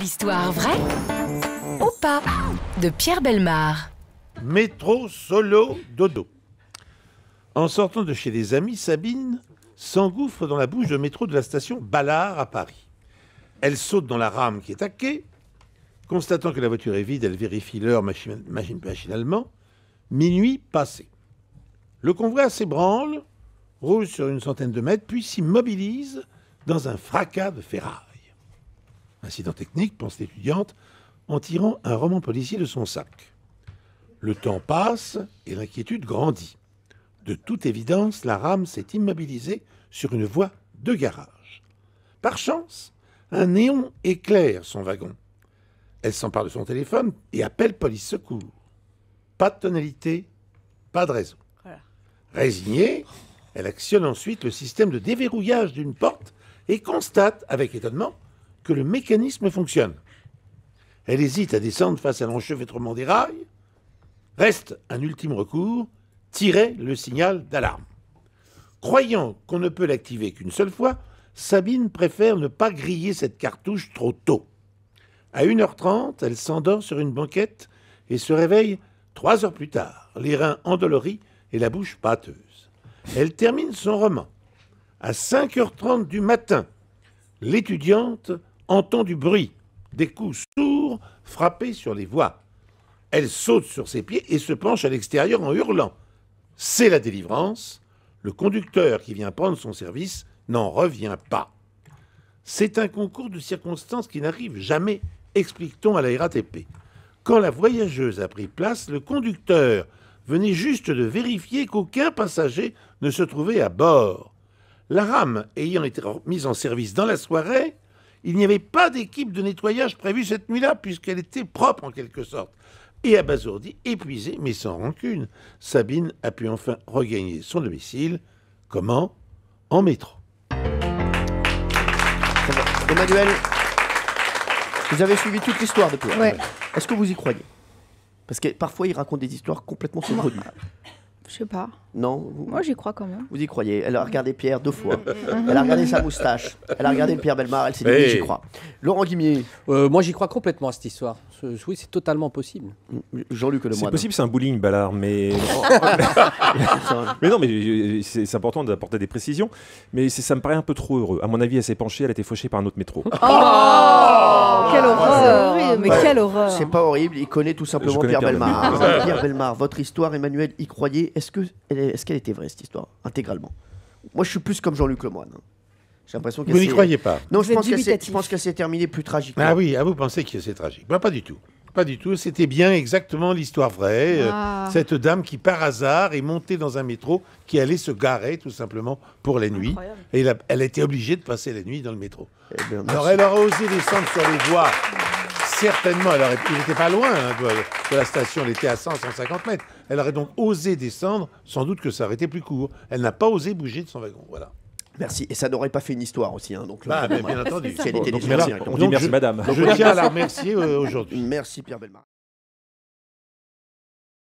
L'histoire vraie ou pas de Pierre Belmar. Métro, solo, dodo. En sortant de chez des amis, Sabine s'engouffre dans la bouche de métro de la station Ballard à Paris. Elle saute dans la rame qui est à quai. Constatant que la voiture est vide, elle vérifie l'heure machinalement. Minuit passé. Le convoi s'ébranle, roule sur une centaine de mètres, puis s'immobilise dans un fracas de ferraille incident technique, pense l'étudiante, en tirant un roman policier de son sac. Le temps passe et l'inquiétude grandit. De toute évidence, la rame s'est immobilisée sur une voie de garage. Par chance, un néon éclaire son wagon. Elle s'empare de son téléphone et appelle police secours. Pas de tonalité, pas de raison. Résignée, elle actionne ensuite le système de déverrouillage d'une porte et constate avec étonnement que le mécanisme fonctionne. Elle hésite à descendre face à l'enchevêtrement des rails. Reste un ultime recours, tirer le signal d'alarme. Croyant qu'on ne peut l'activer qu'une seule fois, Sabine préfère ne pas griller cette cartouche trop tôt. À 1h30, elle s'endort sur une banquette et se réveille trois heures plus tard, les reins endoloris et la bouche pâteuse. Elle termine son roman. À 5h30 du matin, l'étudiante entend du bruit, des coups sourds frappés sur les voies. Elle saute sur ses pieds et se penche à l'extérieur en hurlant. C'est la délivrance. Le conducteur qui vient prendre son service n'en revient pas. C'est un concours de circonstances qui n'arrive jamais, explique-t-on à la RATP. Quand la voyageuse a pris place, le conducteur venait juste de vérifier qu'aucun passager ne se trouvait à bord. La rame ayant été mise en service dans la soirée, il n'y avait pas d'équipe de nettoyage prévue cette nuit-là, puisqu'elle était propre en quelque sorte. Et abasourdie, épuisée, mais sans rancune, Sabine a pu enfin regagner son domicile. Comment En métro. Emmanuel, vous avez suivi toute l'histoire depuis. Hein, ouais. Est-ce que vous y croyez Parce que parfois, il raconte des histoires complètement surprenantes. Je sais pas. Non Moi, j'y crois quand même. Vous y croyez Elle a regardé Pierre deux fois. elle a regardé sa moustache. Elle a regardé Pierre Belmar. Elle s'est dit, oui, j'y crois. Laurent Guimier euh, Moi, j'y crois complètement à cette histoire. Oui, c'est totalement possible. Jean-Luc le C'est possible, c'est un bowling, Ballard, mais. mais non, mais euh, c'est important d'apporter des précisions. Mais ça me paraît un peu trop heureux. À mon avis, elle s'est penchée, elle a été fauchée par un autre métro. Oh, oh ah, Quelle horreur Mais quelle horreur C'est pas horrible, il connaît tout simplement Pierre, Belmar. Pierre Belmar, votre histoire, Emmanuel, y croyez Est-ce que est, ce qu'elle était vraie cette histoire intégralement Moi, je suis plus comme Jean-Luc Lemoyne. Hein. J'ai l'impression que vous n'y croyez pas. Non, je pense, je pense qu'elle s'est terminée plus tragiquement. Ah oui, ah, vous pensez que c'est tragique Pas du tout. Pas du tout. C'était bien exactement l'histoire vraie. Euh, ah. Cette dame qui, par hasard, est montée dans un métro qui allait se garer tout simplement pour la nuit. Et elle a, été obligée de passer la nuit dans le métro. Eh Alors elle aurait osé descendre sur les voies certainement. Alors, il n'était pas loin hein, de, la station. Elle était à 100, 150 mètres. Elle aurait donc osé descendre, sans doute que ça aurait été plus court. Elle n'a pas osé bouger de son wagon. Voilà. Merci. Et ça n'aurait pas fait une histoire aussi. Hein, donc euh, bah, bien entendu. dit merci, madame. Je tiens à la remercier euh, aujourd'hui. Merci, Pierre Belmar.